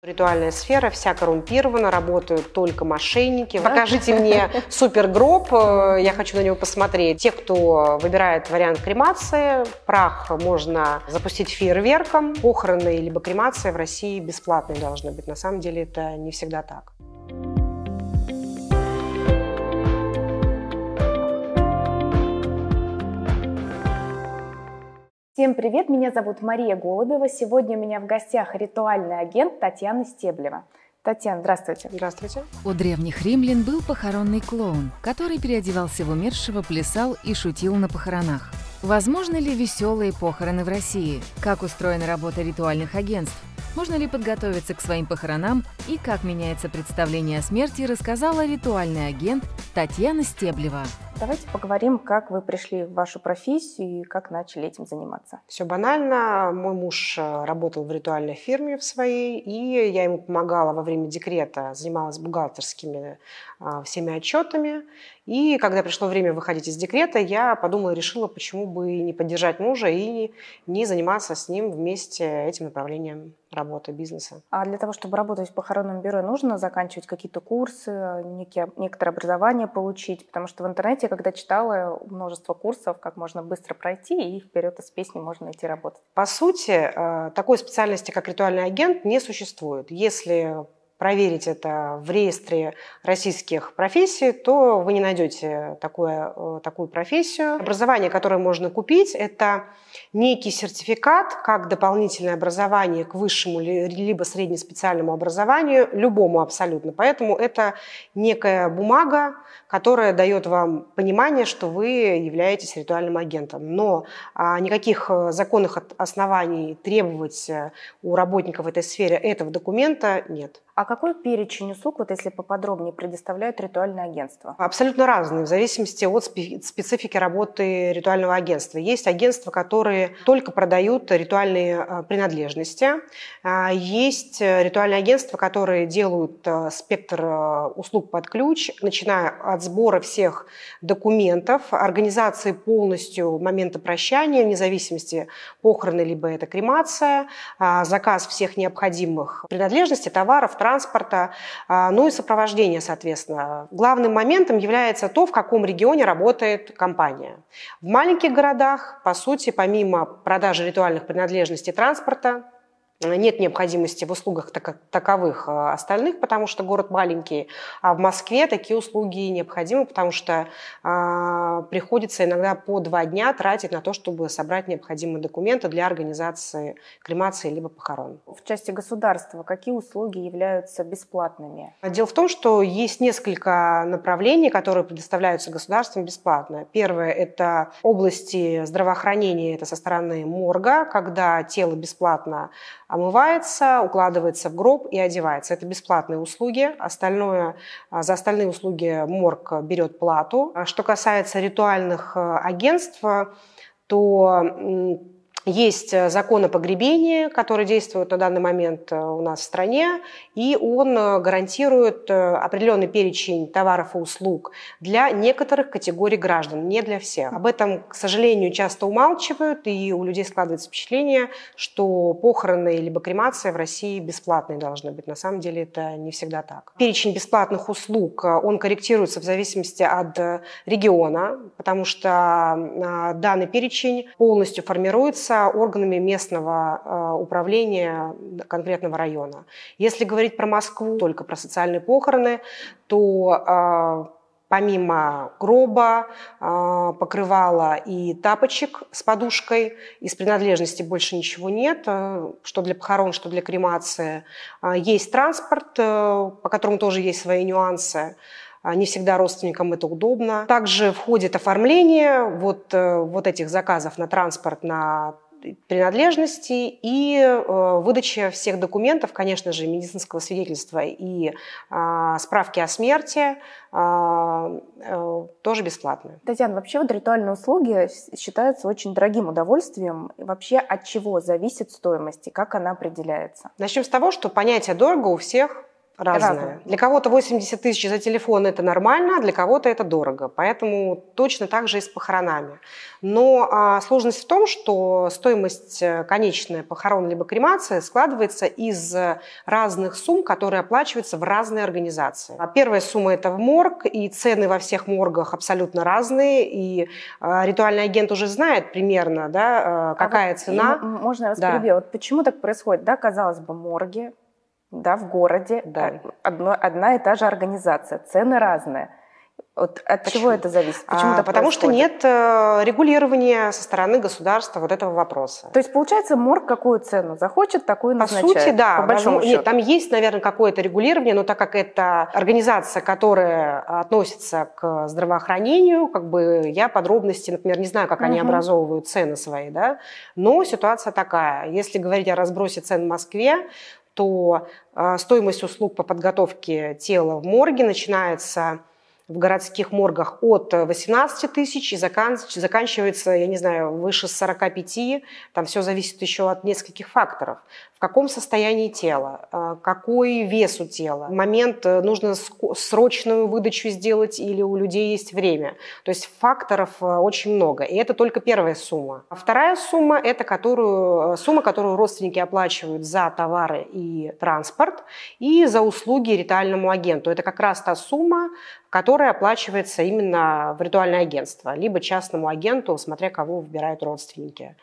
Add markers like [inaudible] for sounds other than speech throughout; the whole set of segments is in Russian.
Ритуальная сфера вся коррумпирована, работают только мошенники. Покажите мне [laughs] супергроб, э, я хочу на него посмотреть. Те, кто выбирает вариант кремации, прах можно запустить фейерверком. Похороны либо кремация в России бесплатные должны быть. На самом деле это не всегда так. Всем привет, меня зовут Мария Голубева. Сегодня у меня в гостях ритуальный агент Татьяна Стеблева. Татьяна, здравствуйте. Здравствуйте. У древних римлян был похоронный клоун, который переодевался в умершего, плясал и шутил на похоронах. Возможно ли веселые похороны в России? Как устроена работа ритуальных агентств? Можно ли подготовиться к своим похоронам и как меняется представление о смерти, рассказала ритуальный агент Татьяна Стеблева. Давайте поговорим, как вы пришли в вашу профессию и как начали этим заниматься. Все банально. Мой муж э, работал в ритуальной фирме в своей, и я ему помогала во время декрета, занималась бухгалтерскими э, всеми отчетами. И когда пришло время выходить из декрета, я подумала решила, почему бы не поддержать мужа и не заниматься с ним вместе этим направлением работы, бизнеса. А для того, чтобы работать в похоронном бюро, нужно заканчивать какие-то курсы, некие, некоторое образование получить? Потому что в интернете, когда читала множество курсов, как можно быстро пройти и вперед из песни можно идти работать. По сути, э, такой специальности, как ритуальный агент, не существует. Если проверить это в реестре российских профессий, то вы не найдете такое, э, такую профессию. Образование, которое можно купить, это некий сертификат как дополнительное образование к высшему либо среднеспециальному образованию, любому абсолютно. Поэтому это некая бумага, которая дает вам понимание, что вы являетесь ритуальным агентом. Но а, никаких э, законных оснований требовать э, у работников в этой сфере этого документа нет. А какой перечень услуг, вот если поподробнее, предоставляют ритуальные агентства? Абсолютно разные, в зависимости от специфики работы ритуального агентства. Есть агентства, которые которые только продают ритуальные э, принадлежности. А, есть э, ритуальные агентства, которые делают э, спектр услуг под ключ, начиная от сбора всех документов, организации полностью момента прощания, вне зависимости похороны, либо это кремация, а, заказ всех необходимых принадлежностей, товаров, транспорта, а, ну и сопровождение, соответственно. Главным моментом является то, в каком регионе работает компания. В маленьких городах, по сути, помимо помимо продажи ритуальных принадлежностей транспорта, э, нет необходимости в услугах таковых э, остальных, потому что город маленький, а в Москве такие услуги необходимы, потому что а, а, приходится иногда по два дня тратить на то, чтобы собрать необходимые документы для организации кремации либо похорон. В части государства какие услуги являются бесплатными? Дело в том, что есть несколько направлений, которые предоставляются государством бесплатно. Первое – это области здравоохранения, это со стороны морга, когда тело бесплатно омывается, укладывается в гроб и одевается. Это бесплатные услуги. Остальное, а, за остальные услуги морг берет плату. А что касается ритуальных э, агентств, то есть э, закон о погребении, который действует на данный момент э, у нас в стране, и он э, гарантирует определенный перечень товаров и услуг для некоторых категорий граждан, не для всех. Об этом, к сожалению, часто умалчивают, и у людей складывается впечатление, что похороны либо кремация в России бесплатные должны быть. На самом деле это не всегда так. Перечень бесплатных услуг, он корректируется в зависимости от региона, потому что а, данный перечень полностью формируется органами местного э, управления конкретного района. Если говорить про Москву, только про социальные похороны, то э, помимо гроба, э, покрывала и тапочек с подушкой. Из принадлежности больше ничего нет, что для похорон, что для кремации. Есть транспорт, по которому тоже есть свои нюансы. Не всегда родственникам это удобно. Также входит оформление вот, вот этих заказов на транспорт, на принадлежности и э, выдача всех документов, конечно же, медицинского свидетельства и э, справки о смерти э, э тоже бесплатно. Татьяна, вообще вот ритуальные услуги считаются очень дорогим удовольствием. И вообще от чего зависит стоимость и как она определяется? Начнем с того, что понятие «дорого» у всех разное. разное. Для кого-то 80 тысяч за телефон это нормально, а для кого-то это дорого. Поэтому точно так же и с похоронами. Но а, сложность в том, что стоимость э, конечная похорон либо кремация складывается из разных сумм, которые оплачиваются в разные организации. А первая сумма это в морг, и цены во всех моргах абсолютно разные, и а, ритуальный агент уже знает примерно, да, э, а какая вот, цена. можно я вас да. перебью? Вот почему так происходит, да, казалось бы, морги, да, в городе да. А, одно, одна и та же организация, цены разные. Вот от Почему? чего это зависит? Почему а, потому происходит? что нет э, регулирования со стороны государства вот этого вопроса. То есть получается, морг какую цену захочет, такую назначает. По сути, да. По большому счету. Нет, там есть, наверное, какое-то регулирование, но так как это организация, которая относится к здравоохранению, как бы я подробности, например, не знаю, как угу. они образовывают цены свои, да. Но ситуация такая. Если говорить о разбросе цен в Москве, то а, стоимость услуг по подготовке тела в морге начинается в городских моргах от 18 тысяч и закан заканчивается, я не знаю, выше 45. Там все зависит еще от нескольких факторов в каком состоянии тела, э, какой вес у тела, момент э, нужно срочную выдачу сделать или у людей есть время. То есть факторов э, очень много, и это только первая сумма. А вторая сумма – это которую, сумма, которую родственники оплачивают за товары и транспорт и за услуги ритуальному агенту. Это как раз та сумма, которая оплачивается именно в ритуальное агентство, либо частному агенту, смотря кого выбирают родственники.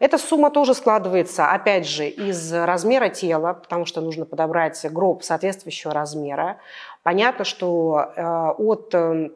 Эта сумма тоже складывается, опять же, из размера тела, потому что нужно подобрать гроб соответствующего размера. Понятно, что э, от эм,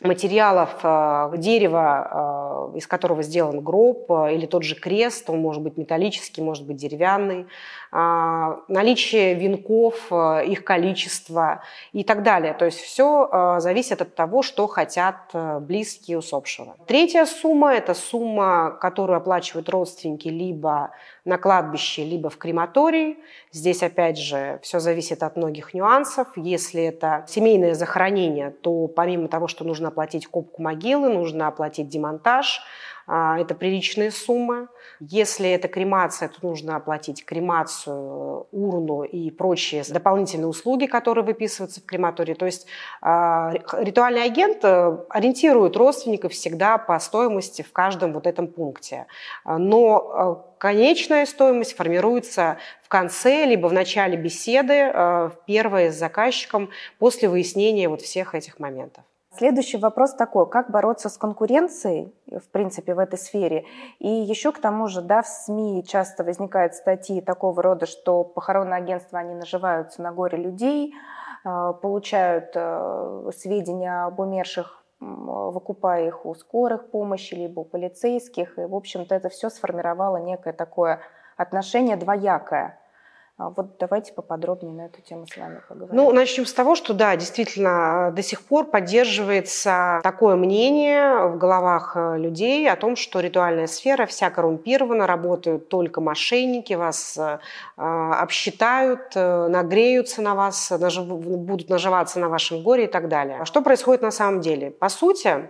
материалов э, дерева, э, из которого сделан гроб, э, или тот же крест, он может быть металлический, может быть деревянный, а, наличие венков, их количество и так далее. То есть все зависит от того, что хотят близкие усопшего. Третья сумма – это сумма, которую оплачивают родственники либо на кладбище, либо в крематории. Здесь, опять же, все зависит от многих нюансов. Если это семейное захоронение, то помимо того, что нужно оплатить кубку могилы, нужно оплатить демонтаж, а, это приличная сумма. Если это кремация, то нужно оплатить кремацию, э, урну и прочие дополнительные услуги, которые выписываются в крематории. То есть а, ритуальный агент э, ориентирует родственников всегда по стоимости в каждом вот этом пункте. А, но э, конечная стоимость формируется в конце, либо в начале беседы, первой с заказчиком, после выяснения вот всех этих моментов. Следующий вопрос такой, как бороться с конкуренцией, в принципе, в этой сфере? И еще к тому же, да, в СМИ часто возникают статьи такого рода, что похоронные агентства, они наживаются на горе людей, э, получают э, сведения об умерших выкупая их у скорых помощи, либо у полицейских. И, в общем-то, это все сформировало некое такое отношение двоякое – а вот давайте поподробнее на эту тему с вами поговорим. Ну, начнем с того, что да, действительно, э, до сих пор поддерживается такое мнение в головах э, людей о том, что ритуальная сфера вся коррумпирована, работают только мошенники, вас э, э, обсчитают, э, нагреются на вас, нажив... будут наживаться на вашем горе и так далее. А Что происходит на самом деле? По сути,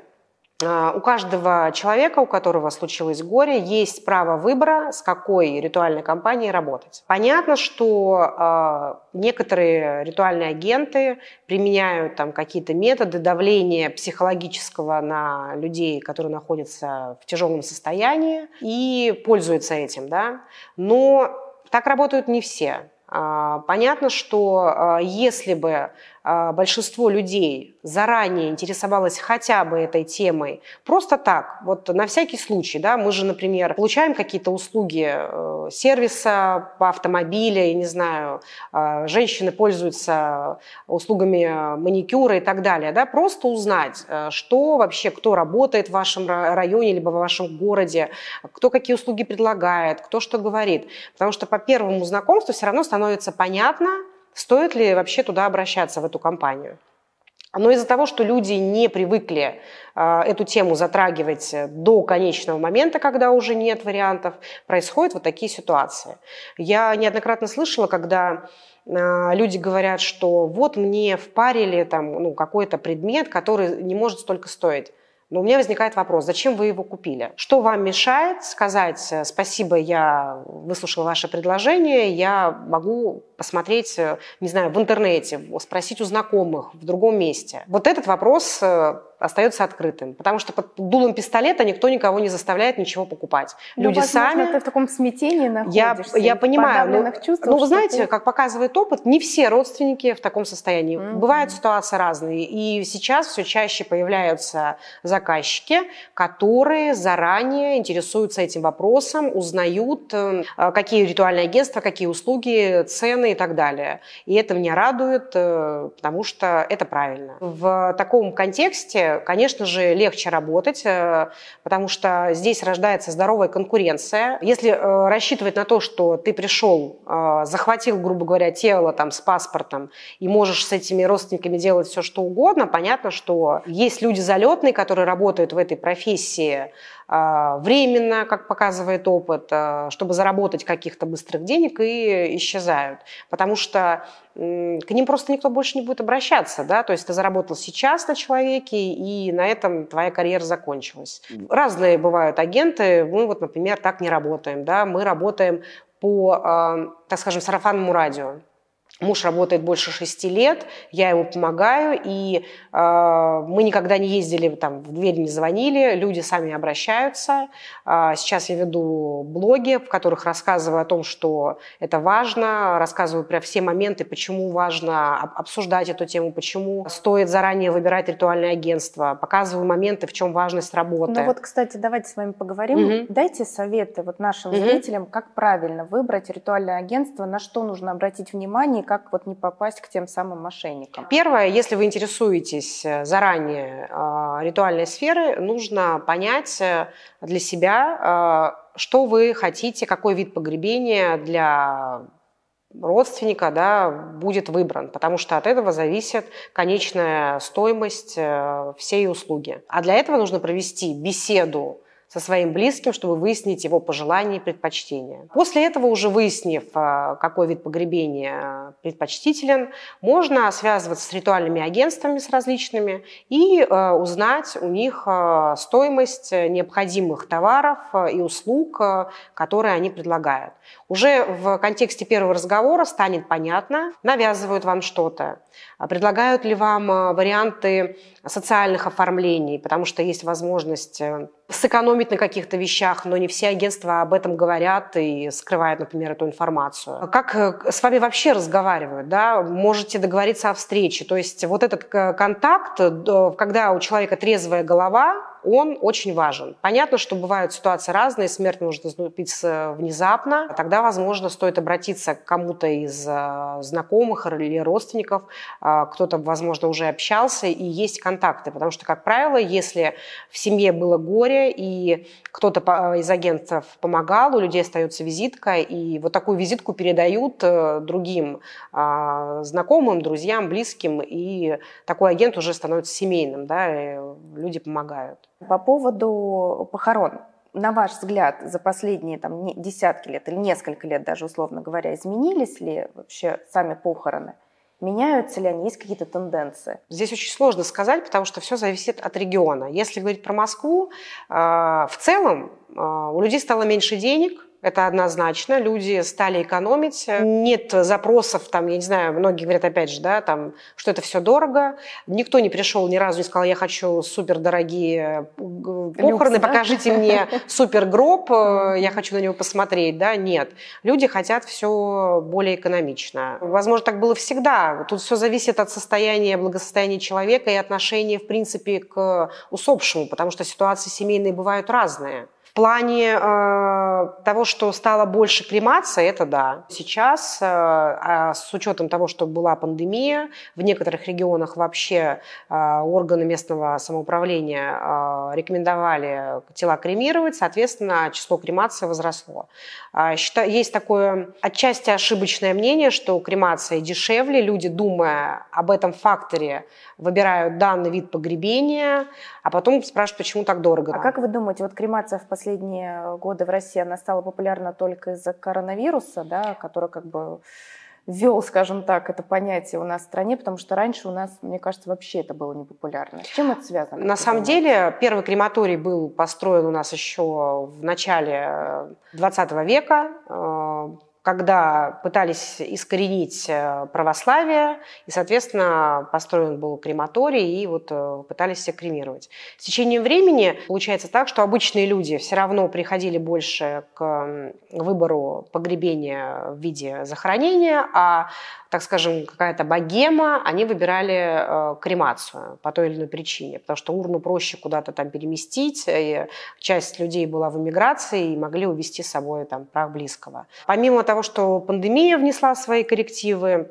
а, у каждого человека, у которого случилось горе, есть право выбора, с какой ритуальной компанией работать. Понятно, что э, некоторые ритуальные агенты применяют там какие-то методы давления психологического на людей, которые находятся в тяжелом состоянии и пользуются этим, да. Но так работают не все. А, понятно, что если бы а, большинство людей заранее интересовалось хотя бы этой темой, просто так, вот на всякий случай, да, мы же, например, получаем какие-то услуги э, сервиса по автомобилю, я не знаю, а, женщины пользуются услугами э, маникюра и так далее, да, просто узнать, э, что вообще, кто работает в вашем районе либо в вашем городе, кто какие услуги предлагает, кто что говорит, потому что по первому знакомству все равно становится понятно, стоит ли вообще туда обращаться, в эту компанию. Но из-за того, что люди не привыкли э, эту тему затрагивать до конечного момента, когда уже нет вариантов, происходят вот такие ситуации. Я неоднократно слышала, когда э, люди говорят, что вот мне впарили там, ну, какой-то предмет, который не может столько стоить. Но у меня возникает вопрос, зачем вы его купили? Что вам мешает сказать спасибо, я выслушал ваше предложение, я могу посмотреть, э, не знаю, в интернете, спросить у знакомых в другом месте. Вот этот вопрос э, остается открытым, потому что под дулом пистолета никто никого не заставляет ничего покупать. Ну, Люди возможно, сами. Ты в таком смятении находишься. Я, я понимаю, но, ну, чувствах, ну, вы знаете, как показывает опыт, не все родственники в таком состоянии. Mm-hmm. Бывают ситуации разные, и сейчас все чаще появляются заказчики, которые заранее интересуются этим вопросом, узнают, э, какие ритуальные агентства, какие услуги, цены и так далее. И это меня радует, э, потому что это правильно. В таком контексте, конечно же, легче работать, э, потому что здесь рождается здоровая конкуренция. Если э, рассчитывать на то, что ты пришел, захватил, грубо говоря, тело там, с паспортом и можешь с этими родственниками делать все, что угодно, понятно, что есть люди залетные, которые работают в этой профессии, а, временно, как показывает опыт, а, чтобы заработать каких-то быстрых денег и исчезают. Потому что к ним просто никто больше не будет обращаться. Да? То есть ты заработал сейчас на человеке, и на этом твоя карьера закончилась. Разные бывают агенты. Мы вот, например, так не работаем. Да? Мы работаем по, а, так скажем, сарафанному радио. Муж работает больше шести лет, я ему помогаю, и э, мы никогда не ездили, там, в дверь не звонили, люди сами обращаются. Э, сейчас я веду блоги, в которых рассказываю о том, что это важно, рассказываю про все моменты, почему важно обсуждать эту тему, почему стоит заранее выбирать ритуальное агентство, показываю моменты, в чем важность работы. Ну вот, кстати, давайте с вами поговорим. Mm -hmm. Дайте советы вот нашим Mm -hmm. зрителям, как правильно выбрать ритуальное агентство, на что нужно обратить внимание, как вот не попасть к тем самым мошенникам? Первое, если вы интересуетесь э, заранее а, ритуальной сферы, нужно понять э, для себя, а, что вы хотите, какой вид погребения для родственника да, будет выбран, потому что от этого зависит конечная стоимость э, всей услуги. А для этого нужно провести беседу со своим близким, чтобы выяснить его пожелания и предпочтения. После этого, уже выяснив, а, какой вид погребения а, предпочтителен, можно связываться с ритуальными агентствами, с различными, и а, узнать у них стоимость необходимых товаров и услуг, которые они предлагают. Уже в контексте первого разговора станет понятно, навязывают вам что-то, предлагают ли вам варианты социальных оформлений, потому что есть возможность э, сэкономить на каких-то вещах, но не все агентства об этом говорят и скрывают, например, эту информацию. Как э, с вами вообще разговаривают, да? Можете договориться о встрече. То есть вот этот э, контакт, когда у человека трезвая голова, он очень важен. Понятно, что бывают ситуации разные, смерть может наступить внезапно, а тогда, возможно, стоит обратиться к кому-то из э, знакомых или родственников, э, кто-то, возможно, уже общался, и есть контакты, потому что, как правило, если в семье было горе, и кто-то э, из агентов помогал, у людей остается визитка, и вот такую визитку передают другим знакомым, друзьям, близким, и такой агент уже становится семейным, да, люди помогают. По поводу похорон. На ваш взгляд, за последние там, десятки лет или несколько лет даже, условно говоря, изменились ли вообще сами похороны? Меняются ли они? Есть какие-то тенденции? Здесь очень сложно сказать, потому что все зависит от региона. Если говорить про Москву, а, в целом а, у людей стало меньше денег, это однозначно. Люди стали экономить. Нет запросов, там, я не знаю, многие говорят, опять же, да, там, что это все дорого. Никто не пришел ни разу и сказал, я хочу супердорогие э, похороны, Люкс, покажите да? мне [laughs] супергроб. Э, я хочу на него посмотреть, да, нет. Люди хотят все более экономично. Возможно, так было всегда. Тут все зависит от состояния, благосостояния человека и отношения, в принципе, к усопшему, потому что ситуации семейные бывают разные плане э, того, что стало больше кремации, это да. Сейчас, э, а с учетом того, что была пандемия, в некоторых регионах вообще э, органы местного самоуправления э, рекомендовали тела кремировать, соответственно, число кремации возросло. Э, а считаю, есть такое отчасти ошибочное мнение, что кремация дешевле, люди, думая об этом факторе, выбирают данный вид погребения, а потом спрашивают, почему так дорого. А как вы думаете, вот кремация в последние годы в России, она стала популярна только из-за коронавируса, да, который как бы ввел, скажем так, это понятие у нас в стране, потому что раньше у нас, мне кажется, вообще это было непопулярно. С чем это связано? На самом деле, первый крематорий был построен у нас еще в начале 20 э, века э, когда пытались искоренить э, православие, и, соответственно, построен был крематорий, и вот э, пытались все кремировать. С течением времени получается так, что обычные люди все равно приходили больше к выбору погребения в виде захоронения, а так скажем, какая-то богема, они выбирали э, кремацию по той или иной причине, потому что урну проще куда-то там переместить, э, и часть людей была в эмиграции и могли увезти с собой там прах близкого. Помимо того, что пандемия внесла свои коррективы,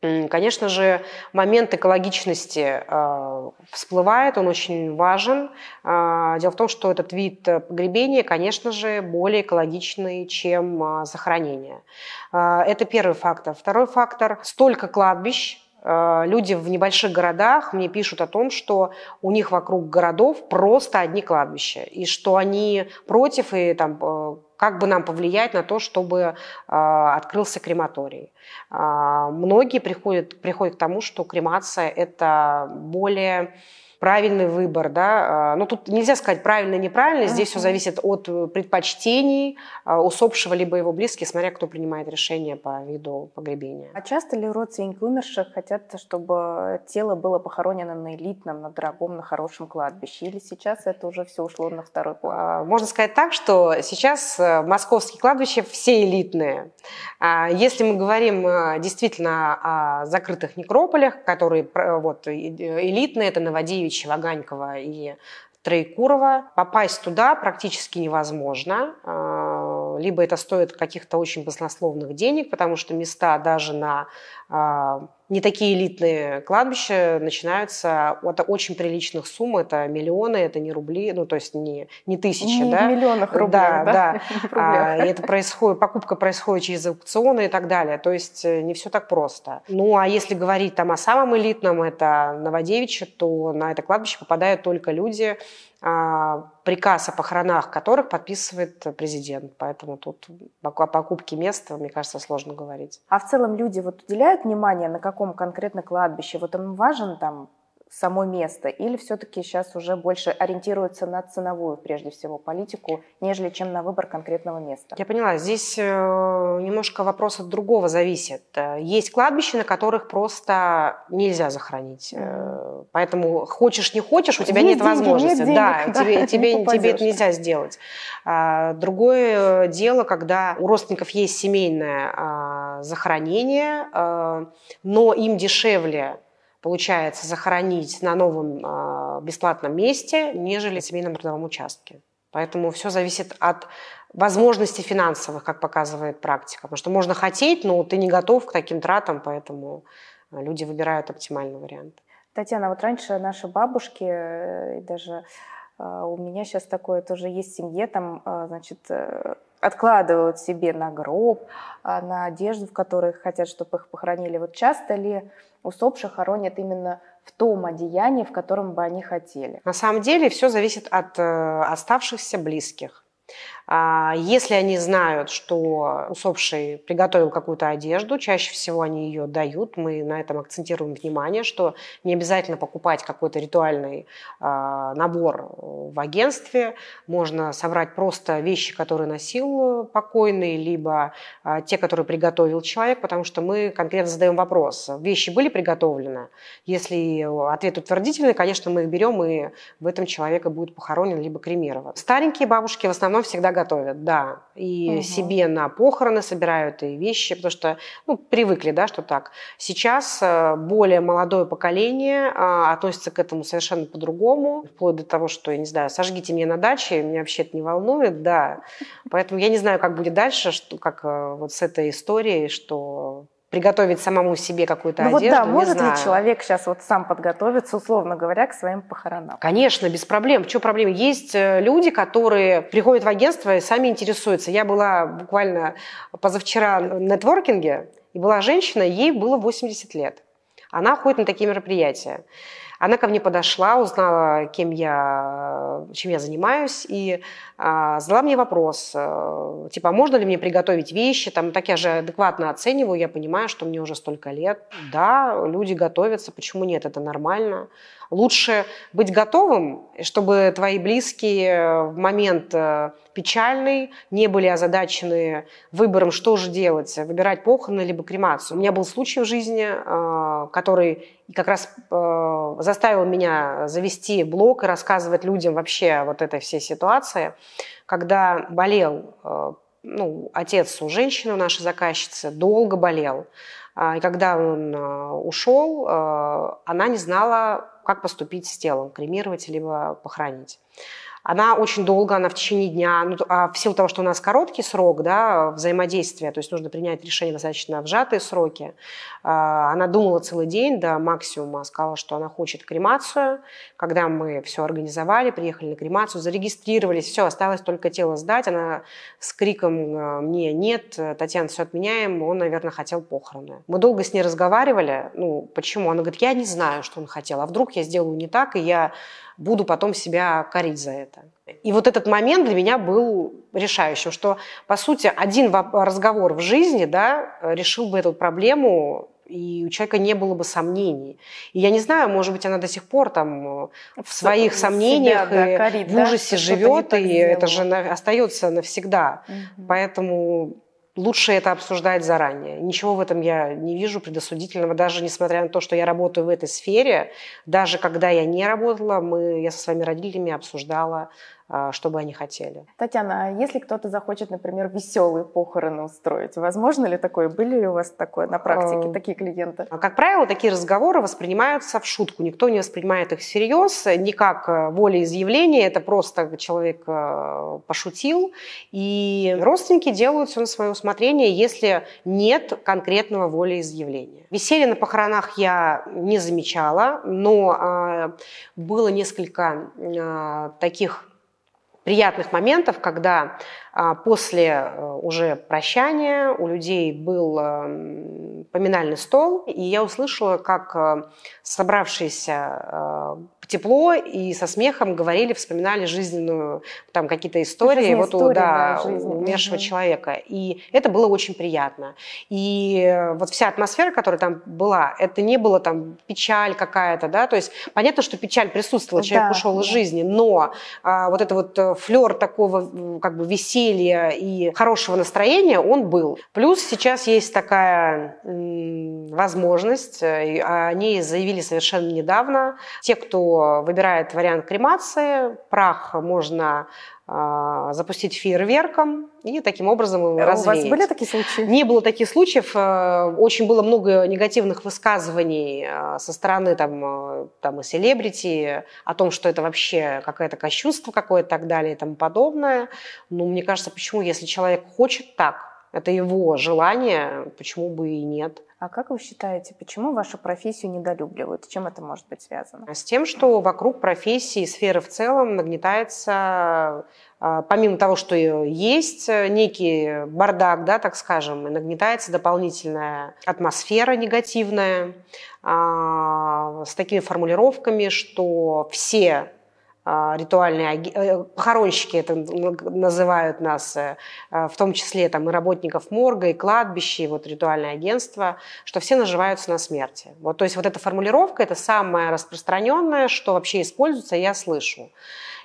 Конечно же, момент экологичности э, всплывает, он очень важен. А, дело в том, что этот вид э, погребения, конечно же, более экологичный, чем а, захоронение. А, это первый фактор. Второй фактор – столько кладбищ, Э, люди в небольших городах мне пишут о том, что у них вокруг городов просто одни кладбища, и что они против, и там, э, как бы нам повлиять на то, чтобы э, открылся крематорий. Многие приходят, приходят к тому, что кремация – это более правильный выбор, да. А, Но ну, тут нельзя сказать правильно, неправильно. Здесь uh-huh. все зависит от э, предпочтений а, усопшего либо его близких, смотря кто принимает решение по виду погребения. А часто ли родственники умерших хотят, чтобы тело было похоронено на элитном, на дорогом, на хорошем кладбище? Или сейчас это уже все ушло на второй план? А, можно сказать так, что сейчас э, московские кладбища все элитные. Если мы говорим э, действительно о закрытых некрополях, которые вот, элитные, это Новодевичье, Гуревича, Лаганькова и Троекурова. Попасть туда практически невозможно. А, либо это стоит каких-то очень баснословных денег, потому что места даже на а, не такие элитные кладбища начинаются от очень приличных сумм, это миллионы, это не рубли, ну то есть не, не тысячи, не да? в миллионах рублей, да? Да, да. [laughs] А, это происходит, покупка происходит через аукционы и так далее, то есть э, не все так просто. Ну а если говорить там о самом элитном, это Новодевичье, то на это кладбище попадают только люди, а, приказ о похоронах которых подписывает президент. Поэтому тут о покупке места, мне кажется, сложно говорить. А в целом люди вот уделяют внимание, на каком таком конкретно кладбище, вот им важен там само место, или все-таки сейчас уже больше ориентируется на ценовую, прежде всего, политику, нежели чем на выбор конкретного места? Я поняла, здесь э, немножко вопрос от другого зависит. Э, есть кладбища, на которых просто нельзя захоронить. Э, поэтому хочешь, не хочешь, у тебя есть нет деньги, возможности. Нет денег, да, да, тебе, да, тебе, [laughs] не тебе это нельзя сделать. А, другое дело, когда у родственников есть семейная а, а, захоронение, а, но им дешевле получается захоронить на новом а, бесплатном месте, нежели в семейном родовом участке. Поэтому все зависит от возможностей финансовых, как показывает практика. Потому что можно хотеть, но ты не готов к таким тратам, поэтому люди выбирают оптимальный вариант. Татьяна, вот раньше наши бабушки, э, и даже у меня сейчас такое тоже есть в семье, там, значит, э, откладывают себе на гроб, а, на одежду, в которой хотят, чтобы их похоронили. Вот часто ли усопших хоронят именно в том одеянии, в котором бы они хотели? На самом деле все зависит от э, оставшихся близких. А, если они знают, что усопший приготовил какую-то одежду, чаще всего они ее дают. Мы на этом акцентируем внимание, что не обязательно покупать какой-то ритуальный а, набор в агентстве. Можно собрать просто вещи, которые носил э, покойный, либо а, те, которые приготовил человек, потому что мы конкретно задаем вопрос, вещи были приготовлены? Если ответ утвердительный, конечно, мы их берем, и в этом человека будет похоронен либо кремирован. Старенькие бабушки в основном всегда готовят, да. И угу. себе на похороны собирают и вещи, потому что ну, привыкли, да, что так. Сейчас э, более молодое поколение э, относится к этому совершенно по-другому, вплоть до того, что, я не знаю, сожгите меня на даче, меня вообще это не волнует, да. Поэтому я не знаю, как будет дальше, что, как э, вот с этой историей, что приготовить самому себе какую-то ну, одежду. Вот да, может знаю. ли человек сейчас вот сам подготовиться, условно говоря, к своим похоронам? Конечно, без проблем. В чем проблема? Есть э, люди, которые приходят в агентство и сами интересуются. Я была буквально позавчера в нетворкинге, и была женщина, ей было 80 лет. Она ходит на такие мероприятия. Она ко мне подошла, узнала, кем я Э, чем я занимаюсь, и а, задала мне вопрос, э, типа, «А можно ли мне приготовить вещи, там, так я же адекватно оцениваю, я понимаю, что мне уже столько лет, да, люди готовятся, почему нет, это нормально, лучше быть готовым, чтобы твои близкие э, в момент э, печальный, не были озадачены выбором, что же делать, выбирать похороны либо кремацию. У меня был случай в жизни, э, который как раз заставил меня завести блог и рассказывать людям вообще вот этой всей ситуации, когда болел ну, отец у женщины, у нашей заказчицы, долго болел. А, и когда он а, ушел, а, она не знала, как поступить с телом, кремировать либо похоронить она очень долго, она в течение дня, ну, а в силу того, что у нас короткий срок да, взаимодействия, то есть нужно принять решение достаточно в сжатые сроки, а, она думала целый день до максимума, сказала, что она хочет кремацию. Когда мы все организовали, приехали на кремацию, зарегистрировались, все, осталось только тело сдать, она с криком а, «Мне нет, Татьяна, все отменяем», он, наверное, хотел похороны. Мы долго с ней разговаривали, ну, почему? Она говорит, я не знаю, что он хотел, а вдруг я сделаю не так, и я буду потом себя корить за это. И вот этот момент для меня был решающим, что, по сути, один разговор в жизни да, решил бы эту проблему и у человека не было бы сомнений. И я не знаю, может быть, она до сих пор там в своих себя, сомнениях да, и корит, в ужасе да? живет, и это же на, остается навсегда. Угу. Поэтому лучше это обсуждать заранее. Ничего в этом я не вижу предосудительного, даже несмотря на то, что я работаю в этой сфере, даже когда я не работала, мы, я со своими родителями обсуждала а, что бы они хотели. Татьяна, а если кто-то захочет, например, веселые похороны устроить, возможно ли такое? Были ли у вас такое на практике, эм, такие клиенты? А, как правило, такие разговоры воспринимаются в шутку. Никто не воспринимает их всерьез, не как э, волеизъявление. Это просто человек э, пошутил. И родственники делают все на свое усмотрение, если нет конкретного волеизъявления. Веселье на похоронах я не замечала, но а, было несколько таких приятных моментов, когда а после э, уже прощания у людей был эм, поминальный стол, и я услышала, как э, собравшиеся э, тепло и со смехом говорили, вспоминали жизненную, там какие-то истории, вот история, да, жизнь, умершего угу. человека. И это было очень приятно. И вот вся атмосфера, которая там была, это не было там печаль какая-то, да, то есть понятно, что печаль присутствовала, человек да, ушел из жизни, но а, вот это вот флер такого как бы веселья, веселья и хорошего настроения он был. Плюс сейчас есть такая возможность, э, о ней заявили совершенно недавно. Те, кто выбирает вариант кремации, прах можно а, запустить фейерверком и таким образом его развеять. У вас были такие случаи? Не было таких случаев. Э, очень было много негативных высказываний э, со стороны там, э, там и селебрити о том, что это вообще какое-то кощунство какое-то и так далее и тому подобное. Но ну, мне кажется, почему, если человек хочет так, это его желание, почему бы и нет. А как вы считаете, почему вашу профессию недолюбливают? С чем это может быть связано? С тем, что вокруг профессии, сферы в целом нагнетается а, помимо того, что есть некий бардак, да, так скажем, нагнетается дополнительная атмосфера негативная а, с такими формулировками, что все а, ритуальные э, похоронщики это называют нас, э, а, в том числе там и работников морга, и кладбища, и вот ритуальное агентство, что все наживаются на смерти. Вот, то есть вот эта формулировка – это самое распространенное, что вообще используется, я слышу.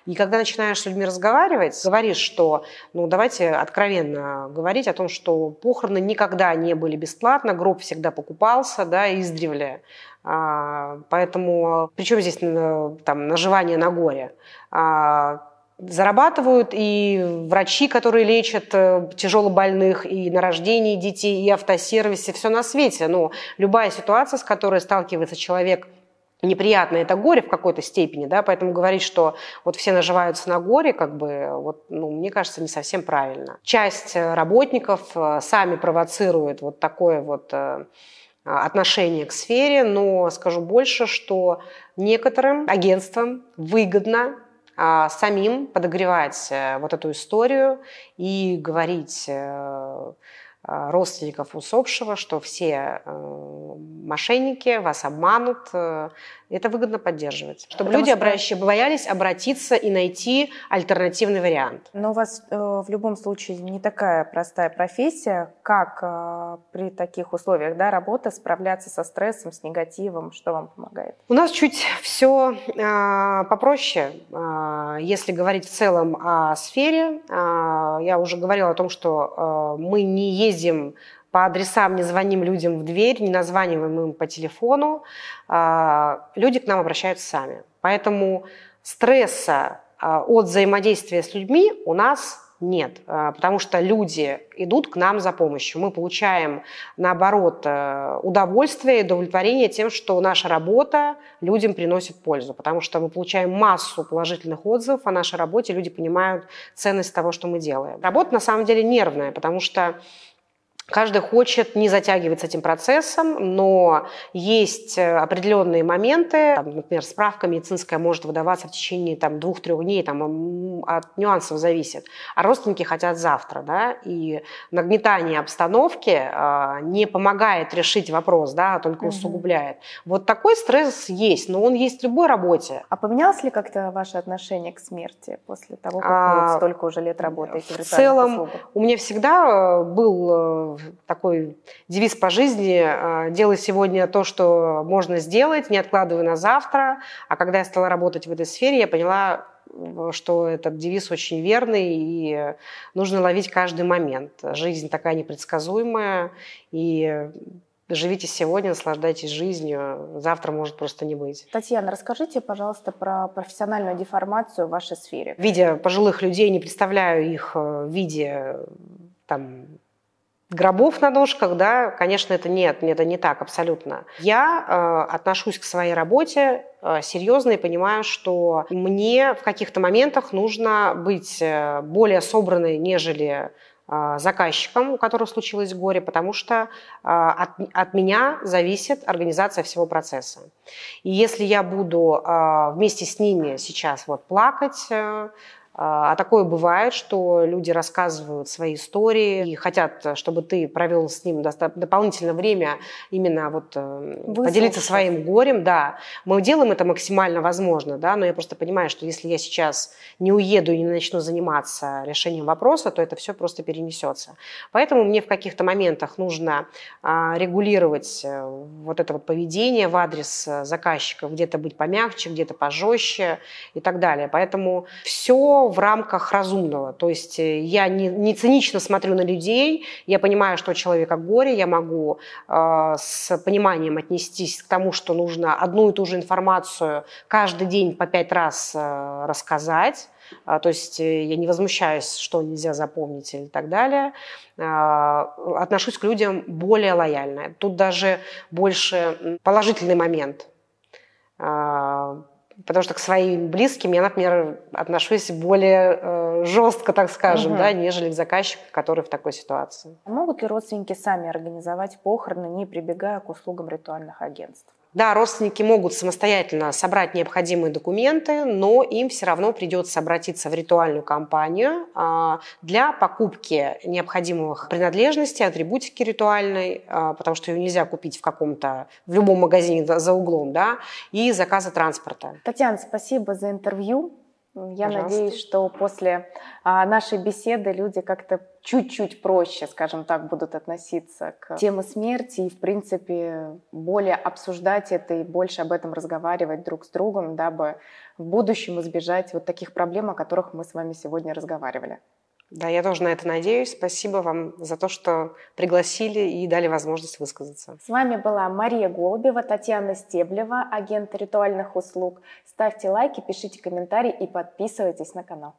И когда начинаешь с людьми разговаривать, говоришь, что, ну, давайте откровенно говорить о том, что похороны никогда не были бесплатно, гроб всегда покупался, да, издревле. А, поэтому, причем здесь э, там наживание на горе? А, зарабатывают и врачи, которые лечат э, тяжелобольных, и на рождении детей, и автосервисе, все на свете. Но ну, любая ситуация, с которой сталкивается человек – неприятно, это горе в какой-то степени, да, поэтому говорить, что вот все наживаются на горе, как бы, вот, ну, мне кажется, не совсем правильно. Часть э, работников э, сами провоцируют вот такое вот э, отношение к сфере, но скажу больше, что некоторым агентствам выгодно а, самим подогревать вот эту историю и говорить Э, родственников усопшего, что все э, мошенники вас обманут, э, это выгодно поддерживать, Чтобы Потому люди, что... обращи, боялись обратиться и найти альтернативный вариант. Но у вас э, в любом случае не такая простая профессия. Как э, при таких условиях да, работы справляться со стрессом, с негативом? Что вам помогает? У нас чуть все э, попроще. Э, если говорить в целом о сфере, э, я уже говорила о том, что э, мы не ездим по адресам не звоним людям в дверь, не названиваем им по телефону. А, люди к нам обращаются сами. Поэтому стресса а, от взаимодействия с людьми у нас нет, а, потому что люди идут к нам за помощью. Мы получаем, наоборот, э, удовольствие и удовлетворение тем, что наша работа людям приносит пользу, потому что мы получаем массу положительных отзывов о нашей работе, люди понимают ценность того, что мы делаем. Работа, на самом деле, нервная, потому что Каждый хочет не затягивать с этим процессом, но есть э, определенные моменты, там, например, справка медицинская может выдаваться в течение там, двух-трех дней, там, от нюансов зависит, а родственники хотят завтра, да, и нагнетание обстановки э, не помогает решить вопрос, да, а только усугубляет. Вот такой стресс есть, но он есть в любой работе. А поменялось ли как-то ваше отношение к смерти после того, как а, вы столько уже лет работаете в В целом, услугах? у меня всегда э, был э, такой девиз по жизни. «А, делай сегодня то, что можно сделать, не откладывай на завтра. А когда я стала работать в этой сфере, я поняла, что этот девиз очень верный, и нужно ловить каждый момент. Жизнь такая непредсказуемая, и живите сегодня, наслаждайтесь жизнью, завтра может просто не быть. Татьяна, расскажите, пожалуйста, про профессиональную деформацию в вашей сфере. Видя пожилых людей, не представляю их э, в виде э, там, гробов на ножках, да, конечно, это нет, это не так абсолютно. Я э, отношусь к своей работе э, серьезно и понимаю, что мне в каких-то моментах нужно быть э, более собранной, нежели э, заказчиком, у которого случилось горе, потому что э, от, от меня зависит организация всего процесса. И если я буду вместе с ними сейчас вот плакать, а, а такое бывает, что люди рассказывают свои истории и хотят, чтобы ты провел с ним дополнительное время именно вот э, Выслушать. поделиться своим горем, да. Мы делаем это максимально возможно, да, но я просто понимаю, что если я сейчас не уеду и не начну заниматься решением вопроса, то это все просто перенесется. Поэтому мне в каких-то моментах нужно а, регулировать э, вот это вот поведение в адрес э, заказчика, где-то быть помягче, где-то пожестче и так далее. Поэтому все в рамках разумного. То есть э, я не, не цинично смотрю на людей, я понимаю, что у человека горе, я могу э, с пониманием отнестись к тому, что нужно одну и ту же информацию каждый день по пять раз э, рассказать. А, то есть э, я не возмущаюсь, что нельзя запомнить и так далее. А, отношусь к людям более лояльно. Тут даже больше положительный момент Потому что к своим близким я, например, отношусь более э, жестко, так скажем, угу. да, нежели к заказчику, который в такой ситуации. могут ли родственники сами организовать похороны, не прибегая к услугам ритуальных агентств? Да, родственники могут самостоятельно собрать необходимые документы, но им все равно придется обратиться в ритуальную компанию а, для покупки необходимых принадлежностей, атрибутики ритуальной, а, потому что ее нельзя купить в каком-то, в любом магазине за углом, да, и заказа транспорта. Татьяна, спасибо за интервью. Я Пожалуйста. надеюсь, что после а, нашей беседы люди как-то чуть-чуть проще, скажем так, будут относиться к теме смерти и, в принципе, более обсуждать это и больше об этом разговаривать друг с другом, дабы в будущем избежать вот таких проблем, о которых мы с вами сегодня разговаривали. Да, я тоже на это надеюсь. Спасибо вам за то, что пригласили и дали возможность высказаться. С вами была Мария Голубева, Татьяна Стеблева, агент ритуальных услуг. Ставьте лайки, пишите комментарии и подписывайтесь на канал.